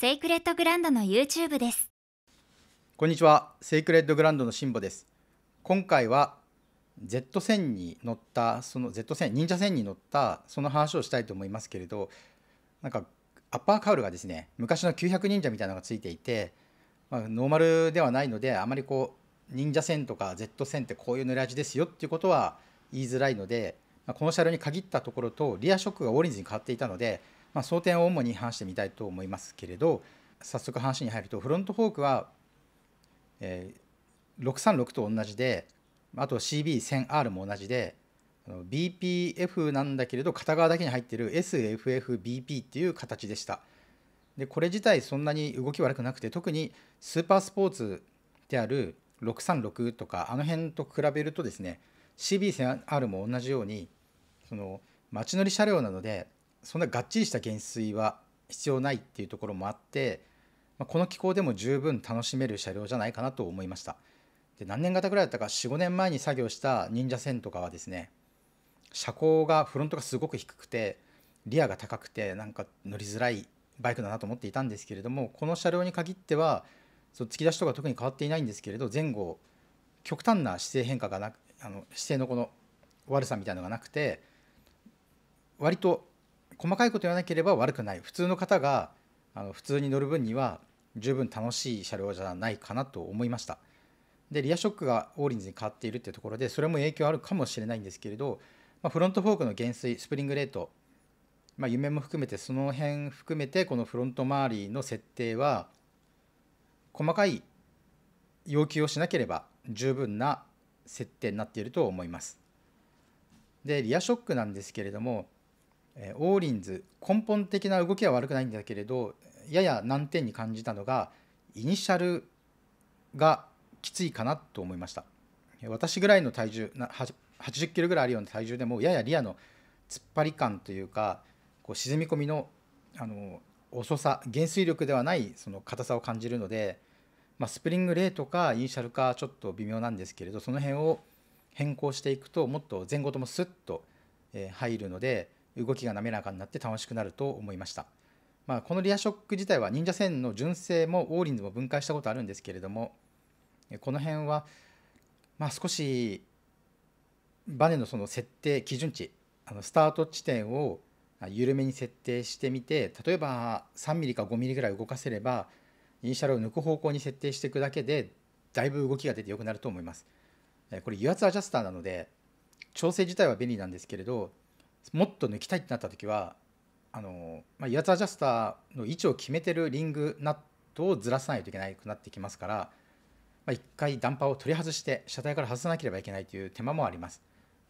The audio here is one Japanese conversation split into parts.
セイクレットグランドの YouTube ですこんにちはセイクレットグランドのシンボです今回は Z 線に乗ったその Z 線忍者線に乗ったその話をしたいと思いますけれどなんかアッパーカウルがですね昔の900忍者みたいなのがついていて、まあ、ノーマルではないのであまりこう忍者線とか Z 線ってこういう塗り味ですよっていうことは言いづらいので、まあ、この車両に限ったところとリアショックがオーリンズに変わっていたのでまあ、争点を主に話してみたいと思いますけれど早速話に入るとフロントフォークは、えー、636と同じであと CB1000R も同じで BPF なんだけれど片側だけに入ってる SFFBP っていう形でしたでこれ自体そんなに動き悪くなくて特にスーパースポーツである636とかあの辺と比べるとですね CB1000R も同じようにその街乗り車両なのでそんながっちりした減衰は必要ないっていうところもあって、まあ、この機構でも十分楽しめる車両じゃないかなと思いましたで何年型ぐらいだったか45年前に作業した忍者線とかはですね車高がフロントがすごく低くてリアが高くてなんか乗りづらいバイクだなと思っていたんですけれどもこの車両に限ってはその突き出しとか特に変わっていないんですけれど前後極端な姿勢変化がなくあの姿勢のこの悪さみたいのがなくて割と細かいこと言わなければ悪くない普通の方があの普通に乗る分には十分楽しい車両じゃないかなと思いました。でリアショックがオーリンズに変わっているっていうところでそれも影響あるかもしれないんですけれど、まあ、フロントフォークの減衰スプリングレート、まあ、夢も含めてその辺含めてこのフロント周りの設定は細かい要求をしなければ十分な設定になっていると思います。でリアショックなんですけれどもオーリンズ根本的な動きは悪くないんだけれどやや難点に感じたのがイニシャルがきついかなと思いました私ぐらいの体重80キロぐらいあるような体重でもややリアの突っ張り感というかこう沈み込みのあの遅さ減衰力ではないその硬さを感じるので、まあ、スプリング0とかイニシャルかちょっと微妙なんですけれどその辺を変更していくともっと前後ともスッと入るので動きが滑らかになって楽しくなると思いました。まあ、このリアショック自体は忍者戦の純正もオーリンズも分解したことあるんですけれどもこの辺はまあ少しバネのその設定基準値あのスタート地点を緩めに設定してみて例えば 3mm か 5mm ぐらい動かせればイニシャルを抜く方向に設定していくだけでだいぶ動きが出て良くなると思います。これ油圧アジャスターなので調整自体は便利なんですけれどもっと抜きたいってなった時はあの、まあ、威圧アジャスターの位置を決めてるリングナットをずらさないといけなくなってきますから、まあ、1回ダンパーを取り外して車体から外さなければいけないという手間もあります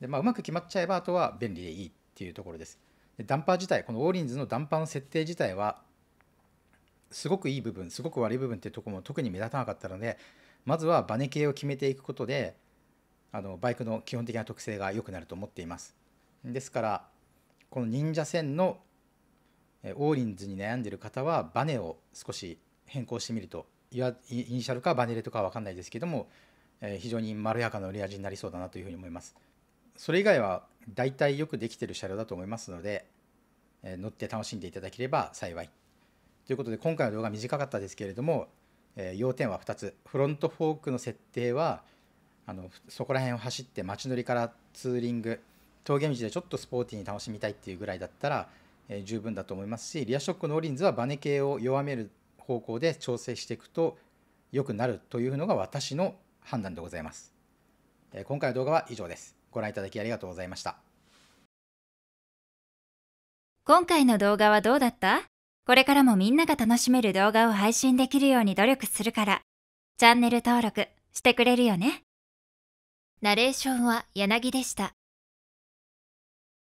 で、まあ、うまく決まっちゃえばあとは便利でいいっていうところですでダンパー自体このオーリンズのダンパーの設定自体はすごくいい部分すごく悪い部分っていうとこも特に目立たなかったのでまずはバネ系を決めていくことであのバイクの基本的な特性が良くなると思っていますですからこの忍者戦のオーリンズに悩んでる方はバネを少し変更してみるとイニシャルかバネレとかは分かんないですけども、え非常にまろやかな売り味になりそうだなというふうに思いますそれ以外は大体よくできてる車両だと思いますので、え乗って楽しんでいただければ幸いということで今回の動画短かったですけれども、え要点は2つフロントフォークの設定はあのそこら辺を走って街乗りからツーリング峠道でちょっとスポーティーに楽しみたいっていうぐらいだったら、えー、十分だと思いますしリアショックのオリンズはバネ系を弱める方向で調整していくと良くなるというのが私の判断でございます、えー、今回の動画は以上ですご覧いただきありがとうございました今回の動画はどうだったこれからもみんなが楽しめる動画を配信できるように努力するからチャンネル登録してくれるよねナレーションは柳でした。